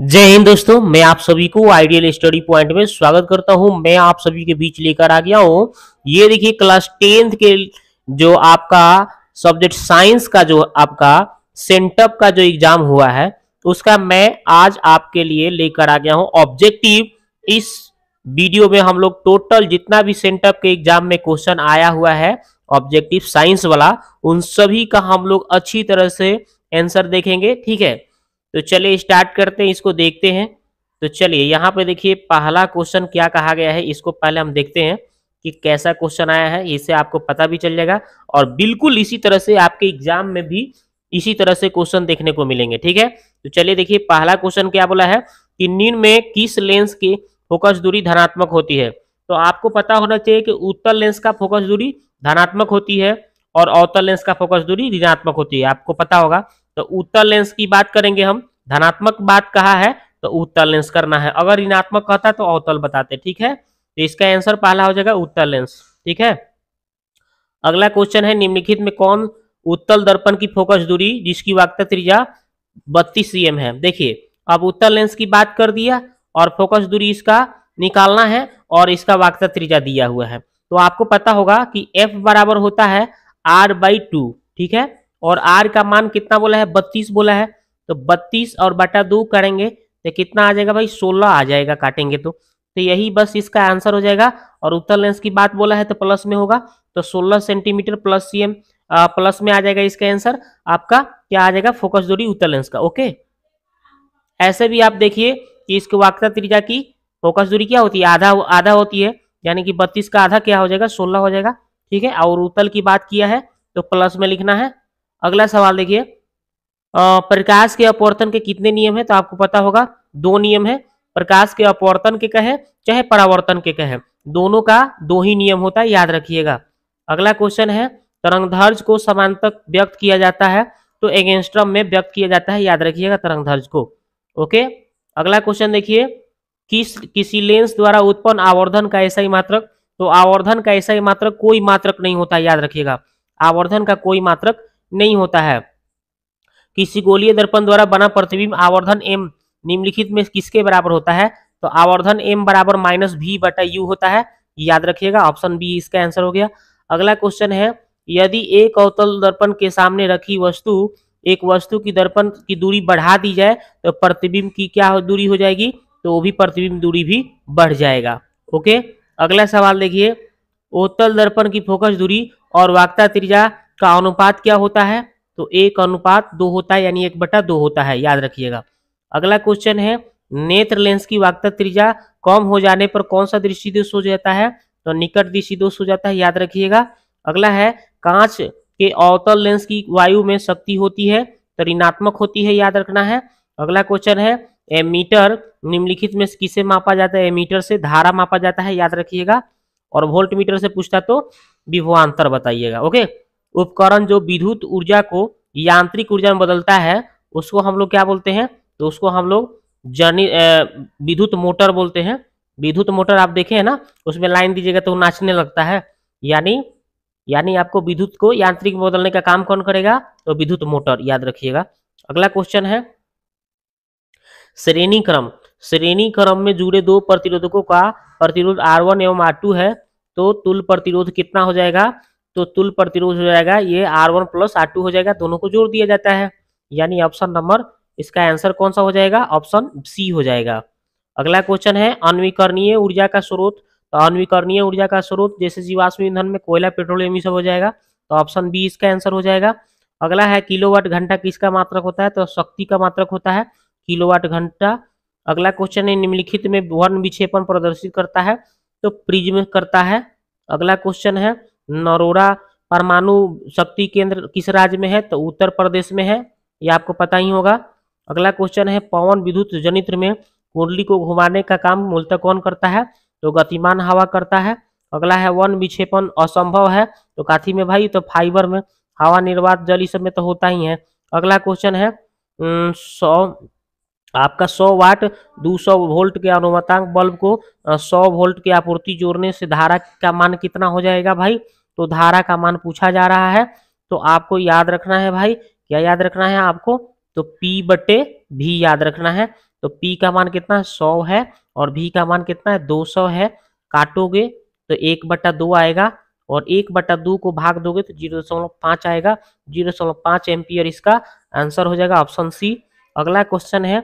जय हिंद दोस्तों मैं आप सभी को आइडियल स्टडी पॉइंट में स्वागत करता हूं मैं आप सभी के बीच लेकर आ गया हूं ये देखिए क्लास टेंथ के जो आपका सब्जेक्ट साइंस का जो आपका सेंटअप का जो एग्जाम हुआ है उसका मैं आज आपके लिए लेकर आ गया हूं ऑब्जेक्टिव इस वीडियो में हम लोग टोटल जितना भी सेंटअप के एग्जाम में क्वेश्चन आया हुआ है ऑब्जेक्टिव साइंस वाला उन सभी का हम लोग अच्छी तरह से एंसर देखेंगे ठीक है तो चलिए स्टार्ट करते हैं इसको देखते हैं तो चलिए यहाँ पे देखिए पहला क्वेश्चन क्या कहा गया है इसको पहले हम देखते हैं कि कैसा क्वेश्चन आया है इससे आपको पता भी चल जाएगा और बिल्कुल इसी तरह से आपके एग्जाम में भी इसी तरह से क्वेश्चन देखने को मिलेंगे ठीक है तो चलिए देखिए पहला क्वेश्चन क्या बोला है कि निम्न में किस लेंस की फोकस दूरी धनात्मक होती है तो आपको पता होना चाहिए कि उत्तर लेंस का फोकस दूरी धनात्मक होती है और अवतल लेंस का फोकस दूरी ऋणात्मक होती है आपको पता होगा तो उत्तर लेंस की बात करेंगे हम धनात्मक बात कहा है तो उत्तर लेंस करना है अगर ऋणात्मक कहता तो अवतल बताते ठीक है तो इसका आंसर पहला हो जाएगा उत्तर लेंस ठीक है अगला क्वेश्चन है निम्नलिखित में कौन उत्तल दर्पण की फोकस दूरी जिसकी वाक्ता त्रिजा बत्तीस एम है देखिए अब उत्तर लेंस की बात कर दिया और फोकस दूरी इसका निकालना है और इसका वाक्ता त्रिजा दिया हुआ है तो आपको पता होगा कि एफ बराबर होता है आर बाई टू ठीक है और आर का मान कितना बोला है बत्तीस बोला है तो बत्तीस और बटा दो करेंगे तो कितना आ जाएगा भाई सोलह आ जाएगा काटेंगे तो तो यही बस इसका आंसर हो जाएगा और उत्तर लेंस की बात बोला है तो प्लस में होगा तो सोलह सेंटीमीटर प्लस एम प्लस में आ जाएगा इसका आंसर आपका क्या आ जाएगा फोकस दूरी उत्तर लेंस का ओके ऐसे भी आप देखिए कि इसके वाक्ता त्रिजा की फोकस दूरी क्या होती है आधा आधा होती है यानी कि बत्तीस का आधा क्या हो जाएगा सोलह हो जाएगा ठीक है और उत्तल की बात किया है तो प्लस में लिखना है अगला सवाल देखिए प्रकाश के अपवर्तन के कितने नियम है तो आपको पता होगा दो नियम है प्रकाश के अपवर्तन के कहे चाहे परावर्तन के कहे दोनों का दो ही नियम होता है याद रखिएगा अगला क्वेश्चन है तरंगधर्ज को समांतर व्यक्त किया जाता है तो एगेंस्ट्रम में व्यक्त किया जाता है याद रखिएगा तरंगधर्ज को ओके अगला क्वेश्चन देखिए किस किसी लेंस द्वारा उत्पन्न आवर्धन का ऐसा ही मात्रक तो आवर्धन का ऐसा ही मात्रक कोई मात्रक नहीं होता याद रखिएगा आवर्धन का कोई मात्रक नहीं होता है किसी गोलीय दर्पण द्वारा बना प्रतिबिंब आवर्धन एम निम्नलिखित में किसके बराबर होता है तो आवर्धन एम बराबर माइनस भी बटा यू होता है याद रखिएगा ऑप्शन बी इसका आंसर हो गया अगला क्वेश्चन है यदि एक अवतल दर्पण के सामने रखी वस्तु एक वस्तु की दर्पण की दूरी बढ़ा दी जाए तो प्रतिबिंब की क्या दूरी हो जाएगी तो वो भी प्रतिबिंब दूरी भी बढ़ जाएगा ओके अगला सवाल देखिए अवतल दर्पण की फोकस दूरी और वाक्ता त्रिज्या का अनुपात क्या होता है तो एक अनुपात दो होता है यानी एक बटा दो होता है याद रखिएगा अगला क्वेश्चन है नेत्र लेंस की वाक्ता त्रिज्या कम हो जाने पर कौन सा दृष्टि दोष हो जाता है तो निकट दृष्टि दोष हो जाता है याद रखिएगा अगला है कांच के अवतल लेंस की वायु में शक्ति होती है तो ऋणात्मक होती है याद रखना है अगला क्वेश्चन है एमीटर निम्नलिखित में किसे मापा जाता है एमीटर से धारा मापा जाता है याद रखिएगा और वोल्ट मीटर से पूछता तो विभवान्तर बताइएगा ओके उपकरण जो विद्युत ऊर्जा को यांत्रिक ऊर्जा में बदलता है उसको हम लोग क्या बोलते हैं तो उसको हम लोग जनि विद्युत मोटर बोलते हैं विद्युत मोटर आप देखे है ना उसमें लाइन दीजिएगा तो नाचने लगता है यानी यानी आपको विद्युत को यांत्रिक बदलने का काम कौन करेगा तो विद्युत मोटर याद रखिएगा अगला क्वेश्चन है श्रेणी क्रम श्रेणी क्रम में जुड़े दो प्रतिरोधकों का प्रतिरोध R1 एवं R2 है तो तुल प्रतिरोध कितना हो जाएगा तो तुल प्रतिरोध हो जाएगा ये R one plus R two हो जाएगा दोनों को जोड़ दिया जाता है यानी ऑप्शन नंबर इसका आंसर कौन सा हो जाएगा ऑप्शन सी हो जाएगा अगला क्वेश्चन है अनवीकरणीय ऊर्जा का स्रोत तो अनवीकरणीय ऊर्जा का स्रोत जैसे जीवाश्म ईंधन में कोयला पेट्रोलियम सब हो जाएगा तो ऑप्शन बी इसका आंसर हो जाएगा अगला है किलोवाट घंटा किसका मात्रक होता है तो शक्ति का मात्रक होता है किलोवाट घंटा अगला क्वेश्चन है निम्नलिखित में वर्ण विक्षेपण प्रदर्शित करता है तो प्रिज्म करता है अगला क्वेश्चन है नरोरा परमाणु शक्ति केंद्र किस राज्य में है तो उत्तर प्रदेश में है यह आपको पता ही होगा अगला क्वेश्चन है पवन विद्युत जनित्र में कुंडली को घुमाने का काम मूलतः कौन करता है तो गतिमान हवा करता है अगला है वन विक्षेपण असंभव है तो काथी में भाई तो फाइबर में हवा निर्वात जल इस में तो होता ही है अगला क्वेश्चन है सौ आपका 100 वाट 200 वोल्ट के अनुमतांक बल्ब को 100 वोल्ट की आपूर्ति जोड़ने से धारा का मान कितना हो जाएगा भाई तो धारा का मान पूछा जा रहा है तो आपको याद रखना है भाई क्या याद रखना है आपको तो पी बटे भी याद रखना है तो पी का मान कितना है सौ है और भी का मान कितना है दो सौ है काटोगे तो एक बटा दो आएगा और एक बटा दो को भाग दोगे तो जीरो दशमलव पांच आएगा जीरो दशमलव पांच एम्पियर इसका आंसर हो जाएगा ऑप्शन सी अगला क्वेश्चन है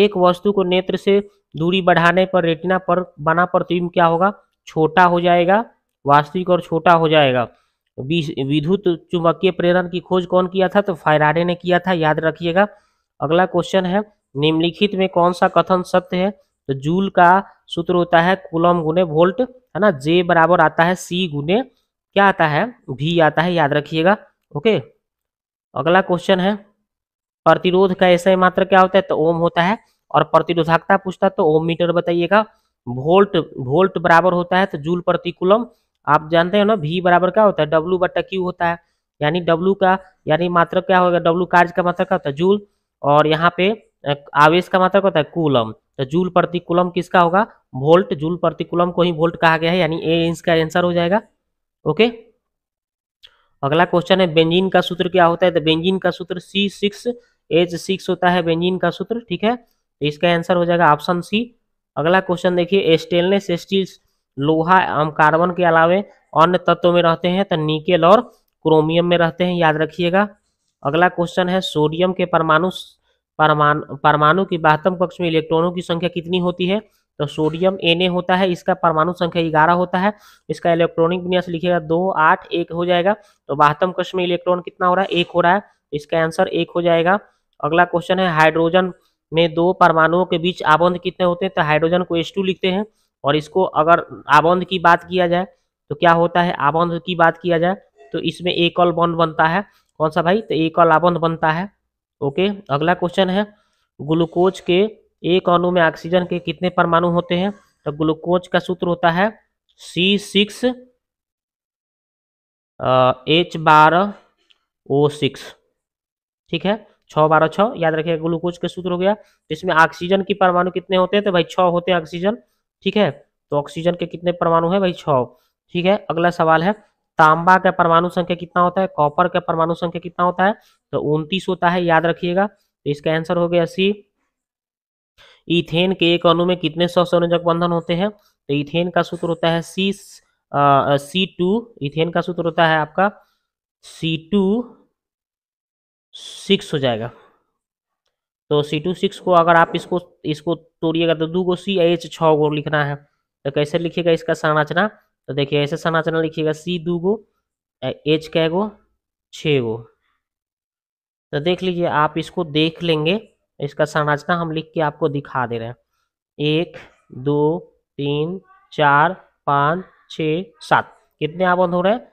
एक वस्तु को नेत्र से दूरी बढ़ाने पर रेटिना पर बना प्रतिबिंब क्या होगा छोटा हो जाएगा वास्तविक और छोटा हो जाएगा विद्युत चुंबकीय प्रेरण की खोज कौन किया था तो फायराडे ने किया था याद रखिएगा अगला क्वेश्चन है निम्नलिखित में कौन सा कथन सत्य है तो जूल का सूत्र होता है कुलम गुने वोल्ट है ना जे बराबर आता है सी गुने क्या आता है भी आता है याद रखिएगा ओके अगला क्वेश्चन है प्रतिरोध का ऐसा मात्र क्या होता है तो ओम होता है और प्रतिरोधकता पूछता है तो ओम मीटर बताइएगा वोल्ट वोल्ट बराबर होता है तो जूल प्रति आप जानते हो ना भी बराबर क्या होता है डब्लू बट्टा क्यू होता है यानी डब्लू का यानी मात्र क्या होगा डब्लू कार्य का मात्र क्या होता है जूल और यहाँ पे आवेश का मात्रक होता है कूलम तो जूल प्रति कुलम किसका होगा वोल्ट जूल प्रति कुलम को ही वोल्ट कहा गया है यानी ए इंच का आंसर हो जाएगा ओके अगला क्वेश्चन है बेंजीन का सूत्र क्या होता है तो बेंजीन का सूत्र सी सिक्स एच सिक्स होता है बेंजीन का सूत्र ठीक है तो इसका आंसर हो जाएगा ऑप्शन सी अगला क्वेश्चन देखिए स्टेनलेस स्टील्स लोहा एवं कार्बन के अलावे अन्य तत्वों में रहते हैं तो निकेल और क्रोमियम में रहते हैं याद रखिएगा अगला क्वेश्चन है सोडियम के परमाणु परमाणु परमाणु की बाहतम कक्ष में इलेक्ट्रॉनों की संख्या कितनी होती है तो सोडियम एन होता है इसका परमाणु संख्या ग्यारह होता है इसका इलेक्ट्रॉनिक विन्यास लिखेगा दो आठ एक हो जाएगा तो बाहतम कक्ष में इलेक्ट्रॉन कितना हो रहा है एक हो रहा है इसका आंसर एक हो जाएगा अगला क्वेश्चन है हाइड्रोजन में दो परमाणुओं के बीच आबंध कितने होते हैं तो हाइड्रोजन को एस लिखते हैं और इसको अगर आबंध की बात किया जाए तो क्या होता है आबंध की बात किया जाए तो इसमें एकल बॉन्ड बनता है कौन सा भाई तो एकल आबंध बनता है ओके अगला क्वेश्चन है ग्लूकोज के एक अणु में ऑक्सीजन के कितने परमाणु होते हैं तो ग्लूकोज का सूत्र होता है सी सिक्स एच बारह ओ सिक्स ठीक है छः बारह छः याद रखिएगा ग्लूकोज का सूत्र हो गया इसमें ऑक्सीजन की परमाणु कितने होते हैं तो भाई छः होते हैं ऑक्सीजन ठीक है तो ऑक्सीजन के कितने परमाणु है भाई छ ठीक है अगला सवाल है तांबा का परमाणु संख्या कितना होता है कॉपर का परमाणु संख्या कितना होता है तो उनतीस होता है याद रखिएगा तो इसका आंसर हो गया सी इथेन के एक अणु में कितने सौ संयोजक बंधन होते हैं तो इथेन का सूत्र होता है सी सी टू इथेन का सूत्र होता है आपका सी टू सिक्स हो जाएगा तो सी टू सिक्स को अगर आप इसको इसको तोड़िएगा तो दू गो सी एच छ को लिखना है तो कैसे लिखिएगा इसका संरचना तो देखिए ऐसे संरचना लिखिएगा सी दू गो एच कै गो छो गो तो देख लीजिए आप इसको देख लेंगे इसका संरचना हम लिख के आपको दिखा दे रहे हैं एक दो तीन चार पाँच छ सात कितने आबंध हो रहे हैं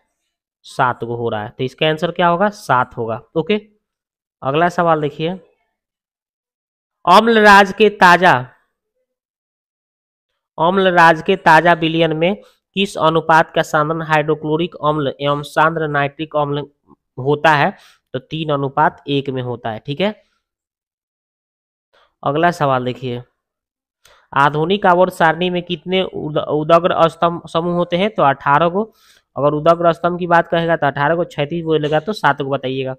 सात को हो रहा है तो इसका आंसर क्या होगा सात होगा ओके अगला सवाल देखिए अम्लराज के ताजा अम्लराज के ताजा विलियन में किस अनुपात का सांद्रन हाइड्रोक्लोरिक अम्ल एवं सांद्र नाइट्रिक अम्ल होता है तो तीन अनुपात एक में होता है ठीक है अगला सवाल देखिए आधुनिक आवर्त सारणी में कितने उदग्र स्तंभ समूह होते हैं तो अठारह को अगर उदग्र स्तंभ की बात कहेगा तो अठारह को छैतीस बोलेगा तो सात को बताइएगा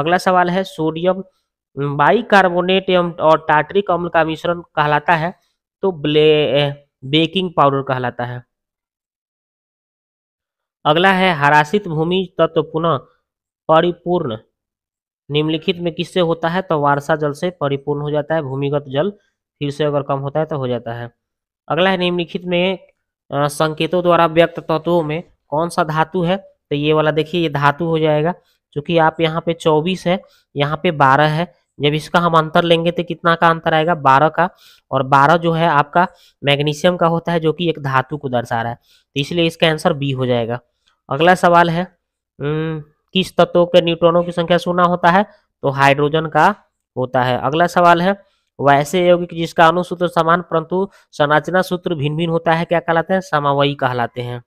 अगला सवाल है सोडियम बाई कार्बोनेट एवं और टाटरिक अम्ल का मिश्रण कहलाता है तो ब्ले बेकिंग पाउडर कहलाता है अगला है हरासित भूमि तत्व पुनः परिपूर्ण निम्नलिखित में किससे होता है तो वारसा जल से परिपूर्ण हो जाता है भूमिगत जल फिर से अगर कम होता है तो हो जाता है अगला है निम्नलिखित में संकेतों द्वारा व्यक्त तत्वों में कौन सा धातु है तो ये वाला देखिए ये धातु हो जाएगा क्योंकि आप यहाँ पे चौबीस है यहाँ पे बारह है जब इसका हम अंतर लेंगे तो कितना का अंतर आएगा बारह का और बारह जो है आपका मैग्नीशियम का होता है जो कि एक धातु को दर्शा रहा है तो इसलिए इसका आंसर बी हो जाएगा अगला सवाल है किस तत्वों के न्यूट्रॉनों की संख्या सुना होता है तो हाइड्रोजन का होता है अगला सवाल है वैसे यौगिक जिसका अनुसूत्र समान परंतु संरचना सूत्र भिन्न भिन्न होता है क्या कहलाते हैं समावयी कहलाते हैं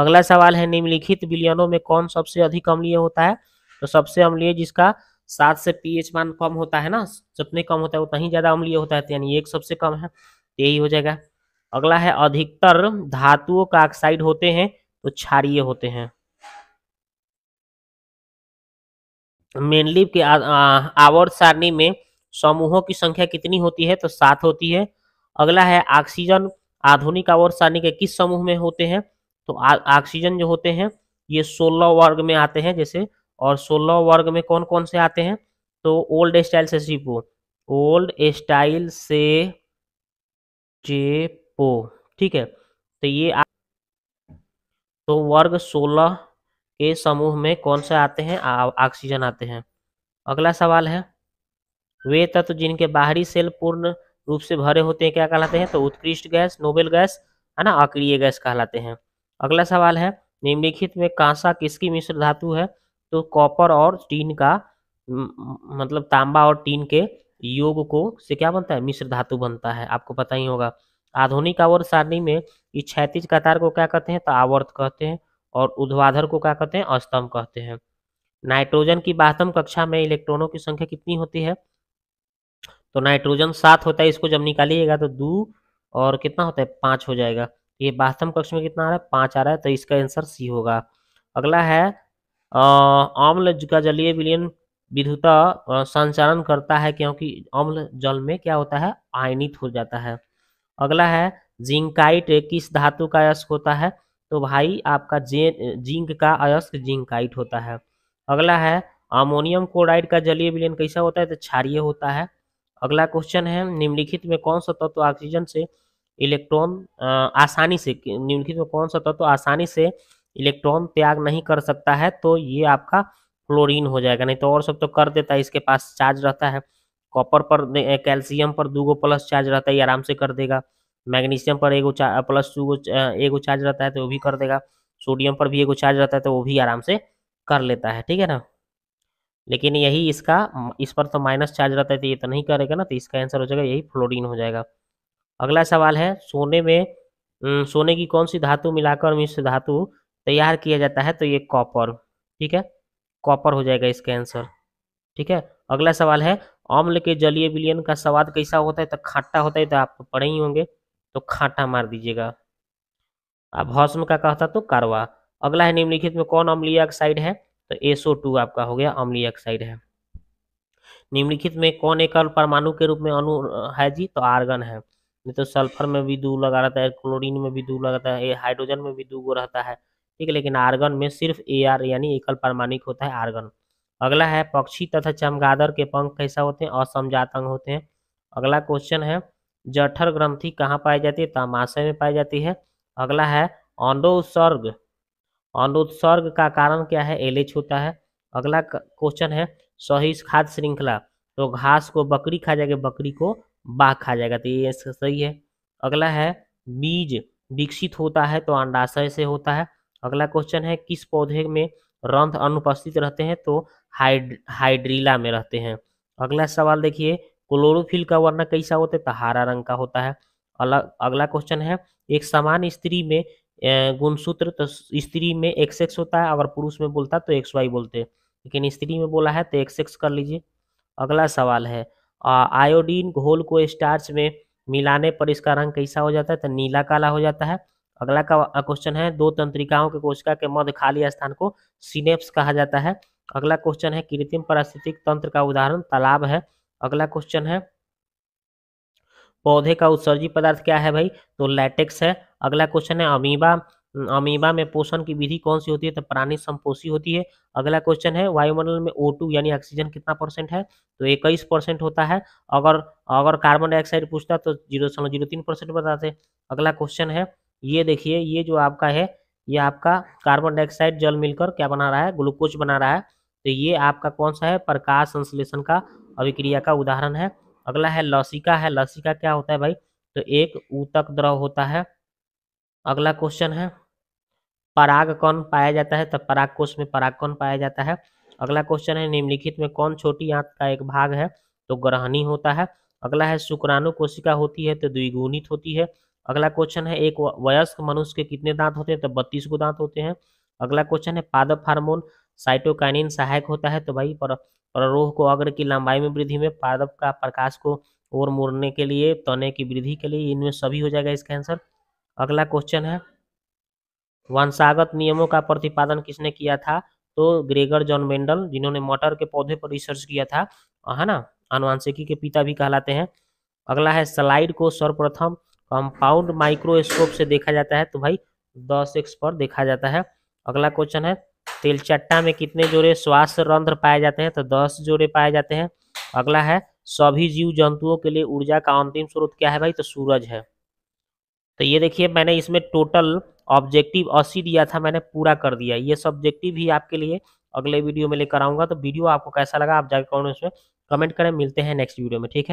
अगला सवाल है निम्नलिखित विलयनों में कौन सबसे अधिक अम्लीय होता है तो सबसे अम्लीय जिसका सात से पीएच मान कम होता है ना जितने कम होता है उतना ही ज्यादा अम्लीय होता है तो यानी एक सबसे कम है तो यही हो जाएगा अगला है अधिकतर धातुओं का ऑक्साइड होते हैं तो क्षारीय होते हैं मेनली के आवर्त सारणी में समूहों की संख्या कितनी होती है तो सात होती है अगला है ऑक्सीजन आधुनिक आवर्त सारणी के किस समूह में होते हैं तो ऑक्सीजन जो होते हैं ये सोलह वर्ग में आते हैं जैसे और सोलह वर्ग में कौन कौन से आते हैं तो ओल्ड स्टाइल से सीपो ओल्ड स्टाइल से जे ठीक है तो ये आ... तो वर्ग सोलह के समूह में कौन से आते हैं ऑक्सीजन आते हैं अगला सवाल है वे तत्व तो जिनके बाहरी सेल पूर्ण रूप से भरे होते हैं क्या कहलाते हैं तो उत्कृष्ट गैस नोबेल गैस है ना अक्रिय गैस कहलाते हैं अगला सवाल है निम्नलिखित में कांसा किसकी मिश्र धातु है तो कॉपर और टीन का मतलब तांबा और टीन के योग को से क्या बनता है मिश्र धातु बनता है आपको पता ही होगा आधुनिक आवर्त सारणी में इस क्षैतिज कतार को क्या कहते हैं तो आवर्त कहते हैं और उध्वाधर को क्या कहते हैं अस्तम कहते हैं नाइट्रोजन की बाहतम कक्षा में इलेक्ट्रॉनों की संख्या कितनी होती है तो नाइट्रोजन सात होता है इसको जब निकालिएगा तो दो और कितना होता है पाँच हो जाएगा ये बाहतम कक्ष में कितना आ रहा है पाँच आ रहा है तो इसका आंसर सी होगा अगला है अम्ल का जलीय विलयन विधुता संचालन करता है क्योंकि अम्ल जल में क्या होता है आयनित हो जाता है अगला है जिंकाइट किस धातु का अयस्क होता है तो भाई आपका जे जिंक का अयस्क जिंकाइट होता है अगला है अमोनियम क्लोराइड का जलीय विलयन कैसा होता है तो क्षारीय होता है अगला क्वेश्चन है निम्नलिखित में कौन सा तत्व ऑक्सीजन से इलेक्ट्रॉन आसानी से निम्नलिखित में कौन सा तत्व आसानी से इलेक्ट्रॉन त्याग नहीं कर सकता है तो ये आपका क्लोरीन हो जाएगा नहीं तो और सब तो कर देता है इसके पास चार्ज रहता है कॉपर पर कैल्शियम पर दू गो प्लस चार्ज रहता है ये आराम से कर देगा मैग्नीशियम पर एगो प्लस टू गो एगो चार्ज रहता है तो वो भी कर देगा सोडियम पर भी एगो चार्ज रहता है तो वो भी आराम से कर लेता है ठीक है ना लेकिन यही इसका इस पर तो माइनस चार्ज रहता है तो ये तो नहीं करेगा ना तो इसका आंसर हो जाएगा यही फ्लोरीन हो जाएगा अगला सवाल है सोने में सोने की कौन सी धातु मिलाकर मिश्र धातु तैयार किया जाता है तो ये कॉपर ठीक है कॉपर हो जाएगा इसका आंसर ठीक है अगला सवाल है अम्ल के जलीय विलियन का स्वाद कैसा होता है तो खाटा होता है तो आप पढ़े ही होंगे तो खाटा मार दीजिएगा अब भौसम का कहता तो कारवा अगला है निम्नलिखित में कौन अम्लीय ऑक्साइड है तो एसओ टू आपका हो गया अम्लीय ऑक्साइड है निम्नलिखित में कौन एक परमाणु के रूप में अनु है जी तो आर्गन है नहीं तो सल्फर में भी दू लगा रहता है क्लोरीन में भी दू लगा है हाइड्रोजन में भी दू गो रहता है ठीक है लेकिन आर्गन में सिर्फ ए आर यानी एकल प्रमाणिक होता है आर्गन अगला है पक्षी तथा चमगादर के पंख कैसा होते हैं असमजात अंग होते हैं अगला क्वेश्चन है जठर ग्रंथि कहाँ पाई जाती है तमाशय में पाई जाती है अगला है अंडोत्सर्ग अंडोत्सर्ग का कारण क्या है एलएच होता है अगला क्वेश्चन है सही खाद्य श्रृंखला तो घास को बकरी खा जाएगा बकरी को बाघ खा जाएगा तो ये सही है अगला है बीज विकसित होता है तो अंडाशय से होता है अगला क्वेश्चन है किस पौधे में रंध अनुपस्थित रहते हैं तो हाइड हाइड्रीला में रहते हैं अगला सवाल देखिए क्लोरोफिल का वर्ण कैसा होता है तो हरा रंग का होता है अलग अगला क्वेश्चन है एक समान स्त्री में गुणसूत्र तो स्त्री में एक्स एक्स होता है अगर पुरुष में बोलता तो एक्स वाई बोलते लेकिन स्त्री में बोला है तो एक्स एक्स कर लीजिए अगला सवाल है आयोडीन घोल को स्टार्च में मिलाने पर इसका रंग कैसा हो जाता है तो नीला काला हो जाता है अगला का क्वेश्चन है दो तंत्रिकाओं के कोशिका के मध्य खाली स्थान को सिनेप्स कहा जाता है अगला क्वेश्चन है कृत्रिम पारिस्थितिक तंत्र का उदाहरण तालाब है अगला क्वेश्चन है पौधे का उत्सर्जी पदार्थ क्या है भाई तो लैटेक्स है अगला क्वेश्चन है अमीबा अमीबा में पोषण की विधि कौन सी होती है तो प्राणी संपोषी होती है अगला क्वेश्चन है वायुमंडल में O2 यानी ऑक्सीजन कितना परसेंट है तो इक्कीस परसेंट होता है अगर अगर कार्बन डाइऑक्साइड पूछता तो जीरो जीरो तीन परसेंट बताते अगला क्वेश्चन है ये देखिए ये जो आपका है ये आपका कार्बन डाइऑक्साइड जल मिलकर क्या बना रहा है ग्लूकोज बना रहा है तो ये आपका कौन सा है प्रकाश संश्लेषण का अभिक्रिया का उदाहरण है अगला है लसिका है लसिका क्या होता है भाई तो एक ऊतक द्रव होता है अगला क्वेश्चन है पराग कौन पाया जाता है तो पराग कोष में पराग कौन पाया जाता है अगला क्वेश्चन है निम्नलिखित में कौन छोटी आंत का एक भाग है तो ग्रहणी होता है अगला है शुक्राणु कोशिका होती है तो द्विगुणित होती है अगला क्वेश्चन है एक वयस्क मनुष्य के कितने दांत होते हैं तो बत्तीस गो दांत होते हैं अगला क्वेश्चन है पादप हार्मोन साइटोकाइनिन सहायक होता है तो भाई पर प्ररोह को अग्र की लंबाई में वृद्धि में पादप का प्रकाश को और मोड़ने के लिए तने की वृद्धि के लिए इनमें सभी हो जाएगा इसका आंसर अगला क्वेश्चन है वंशागत नियमों का प्रतिपादन किसने किया था तो ग्रेगर जॉन मेंडल जिन्होंने मटर के पौधे पर रिसर्च किया था है ना अनुवांशिकी के पिता भी कहलाते हैं अगला है स्लाइड को सर्वप्रथम कंपाउंड माइक्रोस्कोप से देखा जाता है तो भाई दस एक्स पर देखा जाता है अगला क्वेश्चन है तिलचट्टा में कितने जोड़े श्वास रंध्र पाए जाते हैं तो दस जोड़े पाए जाते हैं अगला है सभी जीव जंतुओं के लिए ऊर्जा का अंतिम स्रोत क्या है भाई तो सूरज है तो ये देखिए मैंने इसमें टोटल ऑब्जेक्टिव अस्सी दिया था मैंने पूरा कर दिया ये सब्जेक्टिव ही आपके लिए अगले वीडियो में लेकर आऊंगा तो वीडियो आपको कैसा लगा आप जाकर कमेंट करें मिलते हैं नेक्स्ट वीडियो में ठीक है